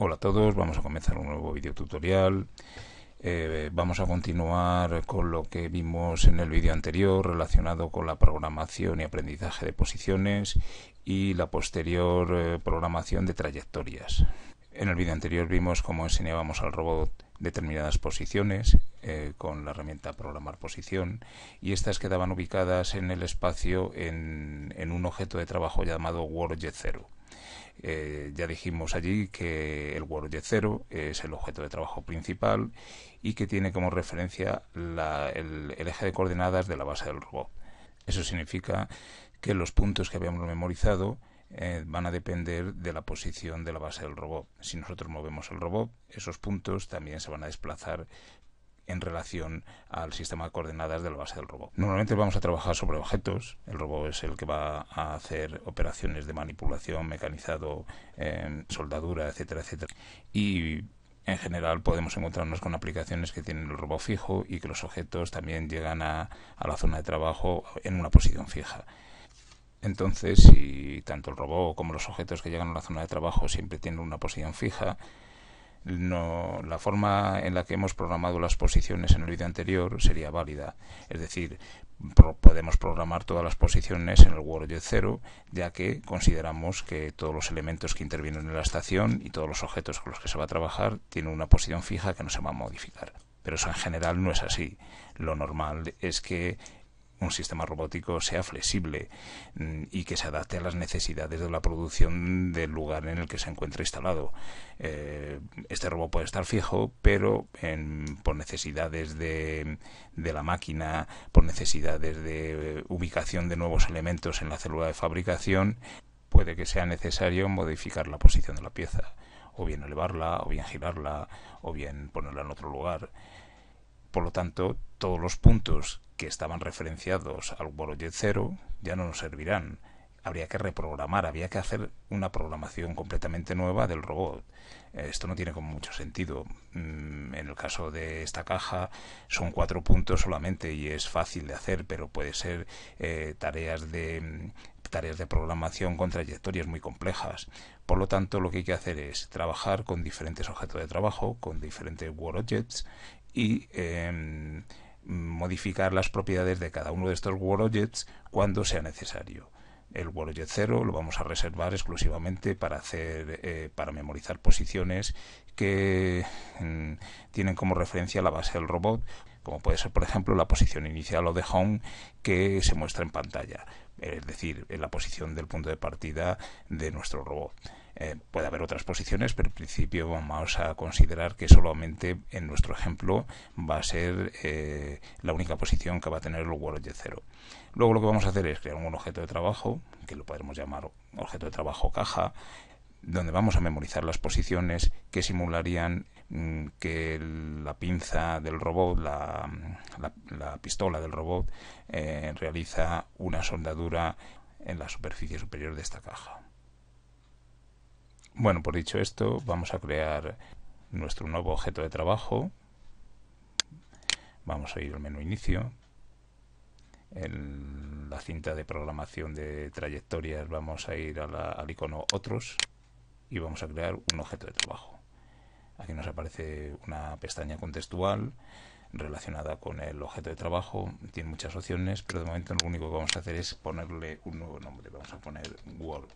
Hola a todos, vamos a comenzar un nuevo video tutorial. Eh, vamos a continuar con lo que vimos en el vídeo anterior relacionado con la programación y aprendizaje de posiciones y la posterior eh, programación de trayectorias. En el vídeo anterior vimos cómo enseñábamos al robot determinadas posiciones eh, con la herramienta programar posición y estas quedaban ubicadas en el espacio en, en un objeto de trabajo llamado WordJet 0 eh, ya dijimos allí que el de 0 es el objeto de trabajo principal y que tiene como referencia el, eje de coordenadas de la base del robot. Eso significa que los puntos que habíamos memorizado eh, van a depender de la posición de la base del robot. Si nosotros movemos el robot, esos puntos también se van a desplazar en relación al sistema de coordenadas de la base del robot. Normalmente vamos a trabajar sobre objetos, el robot es el que va a hacer operaciones de manipulación, mecanizado, em, soldadura, etcétera, etcétera. Y en general podemos encontrarnos con aplicaciones que tienen el robot fijo y que los objetos también llegan a, a la zona de trabajo en una posición fija. Entonces, si tanto el robot como los objetos que llegan a la zona de trabajo siempre tienen una posición fija, no, la forma en la que hemos programado las posiciones en el vídeo anterior sería válida. Es decir, podemos programar todas las posiciones en el WordJet 0, ya que consideramos que todos los elementos que intervienen en la estación y todos los objetos con los que se va a trabajar tienen una posición fija que no se va a modificar. Pero eso en general no es así. Lo normal es que un sistema robótico sea flexible mm, y que se adapte a las necesidades de la producción del lugar en el que se encuentra instalado. Eh, este robot puede estar fijo, pero por necesidades de, de, la máquina, por necesidades de eh, ubicación de nuevos elementos en la célula de fabricación, puede que sea necesario modificar la posición de la pieza, o bien elevarla, o bien girarla, o bien ponerla en otro lugar. Por lo tanto, todos los puntos que estaban referenciados al WorldJet 0 ya no nos servirán. Habría que reprogramar, había que hacer una programación completamente nueva del robot. Eh, esto no tiene como mucho sentido. Mm, en el caso de esta caja son cuatro puntos solamente y es fácil de hacer, pero puede ser eh, tareas de mm, tareas de programación con trayectorias muy complejas. Por lo tanto, lo que hay que hacer es trabajar con diferentes objetos de trabajo, con diferentes WorldJets y em, modificar las propiedades de cada uno de estos WordObjects cuando sea necesario. El WordObject 0 lo vamos a reservar exclusivamente para hacer, eh, para memorizar posiciones que mm, tienen como referencia la base del robot como puede ser, por ejemplo, la posición inicial o de home que se muestra en pantalla, es decir, la posición del punto de partida de nuestro robot. Eh, puede haber otras posiciones, pero en principio vamos a considerar que solamente en nuestro ejemplo va a ser eh, la única posición que va a tener el World 0. Luego lo que vamos a hacer es crear un objeto de trabajo, que lo podremos llamar objeto de trabajo caja, donde vamos a memorizar las posiciones que simularían mm, que la pinza del robot, la, mm, pistola del robot, eh, realiza una soldadura en la superficie superior de esta caja. Bueno, por dicho esto, vamos a crear nuestro nuevo objeto de trabajo. Vamos a ir al menú inicio. En la cinta de programación de trayectorias vamos a ir al icono otros y vamos a crear un objeto de trabajo. Aquí nos aparece una pestaña contextual relacionada con el objeto de trabajo. Tiene muchas opciones, pero de momento lo único que vamos a hacer es ponerle un nuevo nombre. Vamos a poner Word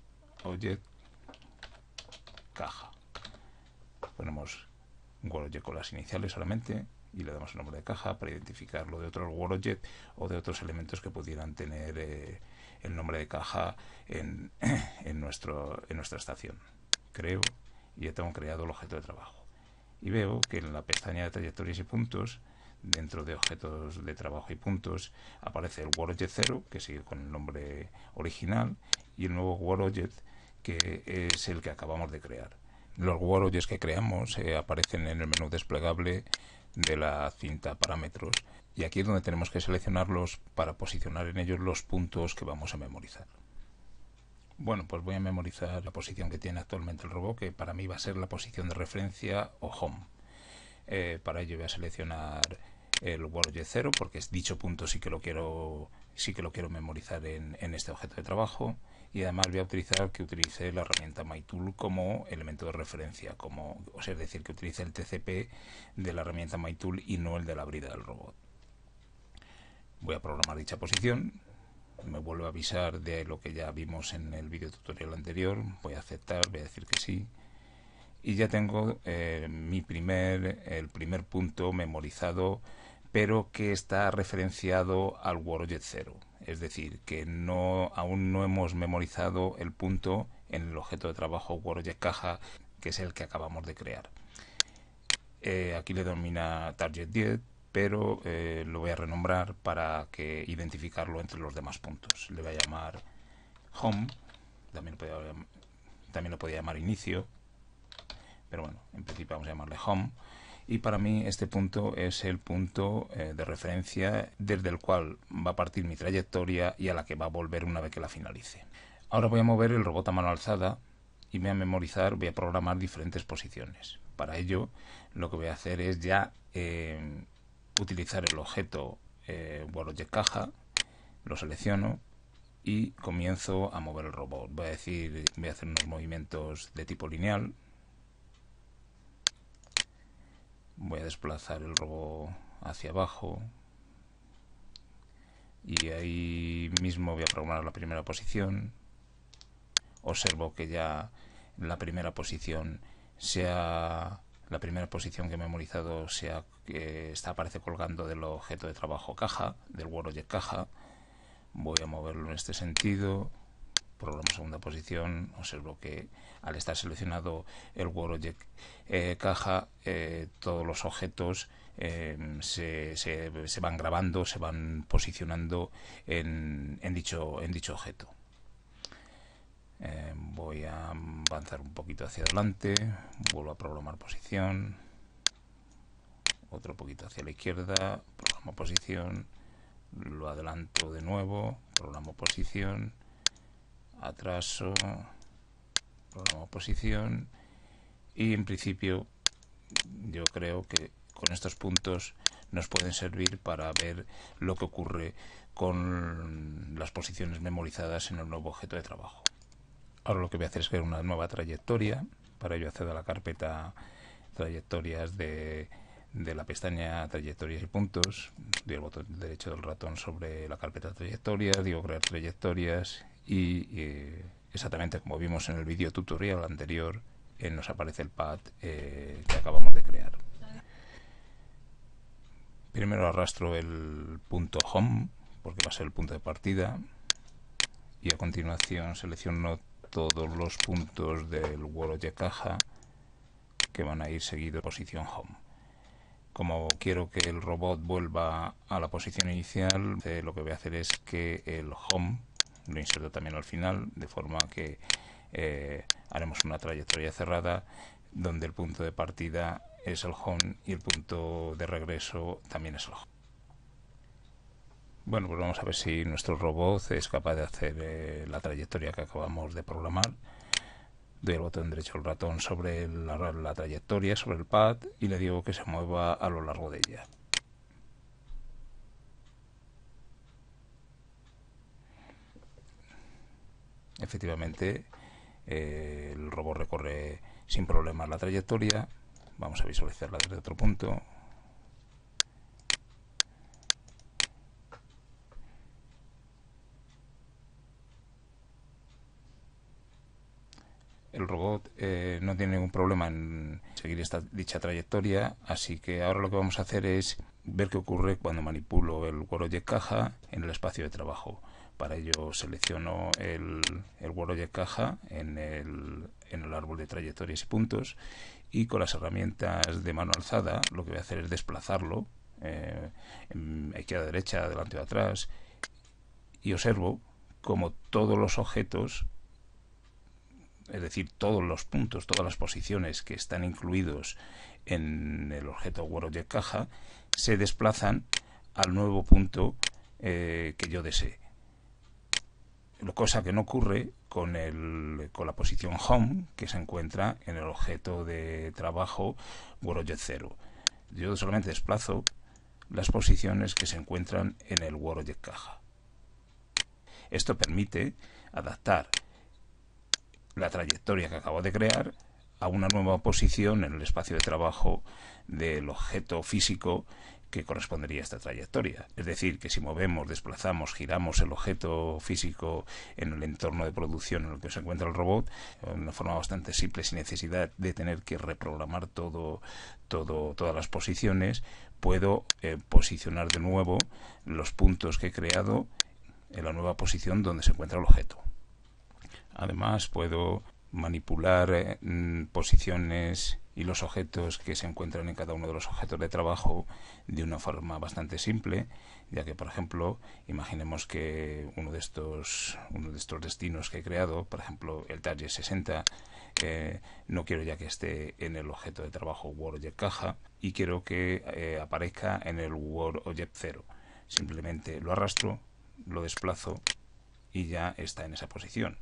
Caja. Ponemos Word con las iniciales solamente y le damos el nombre de caja para identificarlo de otros Word o de otros elementos que pudieran tener eh, el nombre de caja en, nuestro, en nuestra estación creo, y ya tengo creado el objeto de trabajo. Y veo que en la pestaña de trayectorias y puntos, dentro de objetos de trabajo y puntos, aparece el WorldJet 0, que sigue con el nombre original, y el nuevo WorldJet, que es el que acabamos de crear. Los WorldJets que creamos eh, aparecen en el menú desplegable de la cinta parámetros y aquí es donde tenemos que seleccionarlos para posicionar en ellos los puntos que vamos a memorizar. Bueno, pues voy a memorizar la posición que tiene actualmente el robot, que para mí va a ser la posición de referencia o home. Eh, para ello voy a seleccionar el word 0 porque es dicho punto sí que lo quiero sí que lo quiero memorizar en, este objeto de trabajo y además voy a utilizar que utilice la herramienta MyTool como elemento de referencia, como, es decir, que utilice el TCP de la herramienta MyTool y no el de la brida del robot. Voy a programar dicha posición, me vuelve a avisar de lo que ya vimos en el vídeo tutorial anterior, voy a aceptar, voy a decir que sí y ya tengo eh, mi primer, el primer punto memorizado pero que está referenciado al WordJet 0 es decir, que no, aún no hemos memorizado el punto en el objeto de trabajo WordJet caja que es el que acabamos de crear eh, aquí le domina target 10 pero eh, lo voy a renombrar para que identificarlo entre los demás puntos. Le voy a llamar home, también lo podía, también llamar inicio, pero bueno, en principio vamos a llamarle home. Y para mí este punto es el punto eh, de referencia desde el cual va a partir mi trayectoria y a la que va a volver una vez que la finalice. Ahora voy a mover el robot a mano alzada y voy a memorizar, voy a programar diferentes posiciones. Para ello lo que voy a hacer es ya eh, utilizar el objeto eh, de caja, lo selecciono y comienzo a mover el robot. Voy a decir, voy a hacer unos movimientos de tipo lineal. Voy a desplazar el robot hacia abajo. Y ahí mismo voy a programar la primera posición. Observo que ya la primera posición se ha la primera posición que he memorizado sea, que eh, está, aparece colgando del objeto de trabajo caja, del de caja. Voy a moverlo en este sentido. la segunda posición. Observo que al estar seleccionado el Word eh, caja, eh, todos los objetos em, se, van grabando, se van posicionando en, dicho, en dicho objeto. Em, voy a avanzar un poquito hacia adelante, vuelvo a programar posición, otro poquito hacia la izquierda, programo posición, lo adelanto de nuevo, programo posición, atraso, programo posición y en principio yo creo que con estos puntos nos pueden servir para ver lo que ocurre con las posiciones memorizadas en el nuevo objeto de trabajo. Ahora lo que voy a hacer es crear una nueva trayectoria. Para ello accedo a la carpeta trayectorias de, la pestaña trayectorias y puntos. Doy el botón derecho del ratón sobre la carpeta trayectorias, digo crear trayectorias y eh, exactamente como vimos en el vídeo tutorial anterior eh, nos aparece el pad eh, que acabamos de crear. Primero arrastro el punto home porque va a ser el punto de partida y a continuación selecciono todos los puntos del wallet de caja que van a ir seguido de posición home. Como quiero que el robot vuelva a la posición inicial, eh, lo que voy a hacer es que el home lo inserto también al final, de forma que eh, haremos una trayectoria cerrada donde el punto de partida es el home y el punto de regreso también es el home. Bueno, pues vamos a ver si nuestro robot es capaz de hacer eh, la trayectoria que acabamos de programar. Doy el botón derecho al ratón sobre la, trayectoria, sobre el pad, y le digo que se mueva a lo largo de ella. Efectivamente, eh, el robot recorre sin problemas la trayectoria. Vamos a visualizarla desde otro punto. el robot eh, no tiene ningún problema en seguir esta, dicha trayectoria, así que ahora lo que vamos a hacer es ver qué ocurre cuando manipulo el de caja en el espacio de trabajo. Para ello selecciono el, el de caja en el, árbol de trayectorias y puntos y con las herramientas de mano alzada lo que voy a hacer es desplazarlo aquí a la derecha, adelante o atrás y observo como todos los objetos es decir, todos los puntos, todas las posiciones que están incluidos en el objeto de caja, se desplazan al nuevo punto eh, que yo desee. Cosa que no ocurre con, el, la posición Home que se encuentra en el objeto de trabajo WorldJet 0. Yo solamente desplazo las posiciones que se encuentran en el WorldJet caja. Esto permite adaptar la trayectoria que acabo de crear a una nueva posición en el espacio de trabajo del objeto físico que correspondería a esta trayectoria. Es decir, que si movemos, desplazamos, giramos el objeto físico en el entorno de producción en el que se encuentra el robot, de una forma bastante simple, sin necesidad de tener que reprogramar todo, todo todas las posiciones, puedo eh, posicionar de nuevo los puntos que he creado en la nueva posición donde se encuentra el objeto. Además, puedo manipular eh, mm, posiciones y los objetos que se encuentran en cada uno de los objetos de trabajo de una forma bastante simple, ya que por ejemplo, imaginemos que uno de estos destinos que he creado, por ejemplo, el target 60, eh, no quiero ya que esté en el objeto de trabajo world Caja y quiero que eh, aparezca en el Word Object 0. Simplemente lo arrastro, lo desplazo y ya está en esa posición.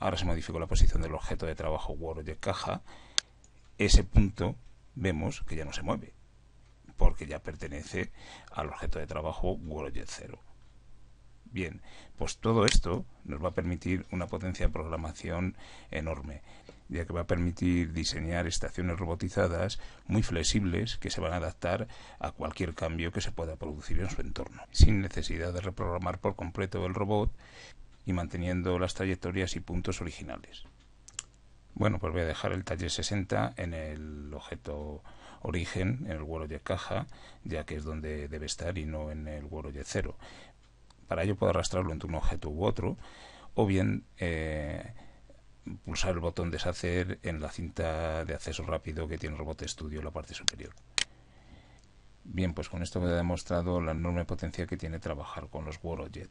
Ahora se modificó la posición del objeto de trabajo World de caja. Ese punto vemos que ya no se mueve porque ya pertenece al objeto de trabajo Worldjet 0. Bien, pues todo esto nos va a permitir una potencia de programación enorme, ya que va a permitir diseñar estaciones robotizadas muy flexibles que se van a adaptar a cualquier cambio que se pueda producir en su entorno, sin necesidad de reprogramar por completo el robot y manteniendo las trayectorias y puntos originales. Bueno, pues voy a dejar el taller 60 en el objeto origen, en el worldjet caja, ya que es donde debe estar y no en el worldjet 0. Para ello puedo arrastrarlo entre un objeto u otro, o bien eh, pulsar el botón deshacer en la cinta de acceso rápido que tiene Robot Studio en la parte superior. Bien, pues con esto me he demostrado la enorme potencia que tiene trabajar con los worojet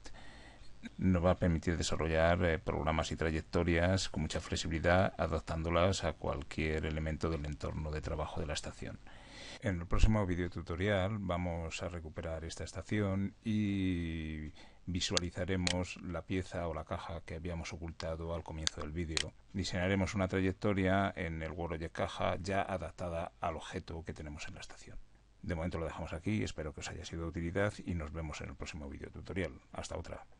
nos va a permitir desarrollar eh, programas y trayectorias con mucha flexibilidad, adaptándolas a cualquier elemento del entorno de trabajo de la estación. En el próximo videotutorial vamos a recuperar esta estación y visualizaremos la pieza o la caja que habíamos ocultado al comienzo del vídeo. Diseñaremos una trayectoria en el de caja ya adaptada al objeto que tenemos en la estación. De momento lo dejamos aquí, espero que os haya sido de utilidad y nos vemos en el próximo videotutorial. Hasta otra.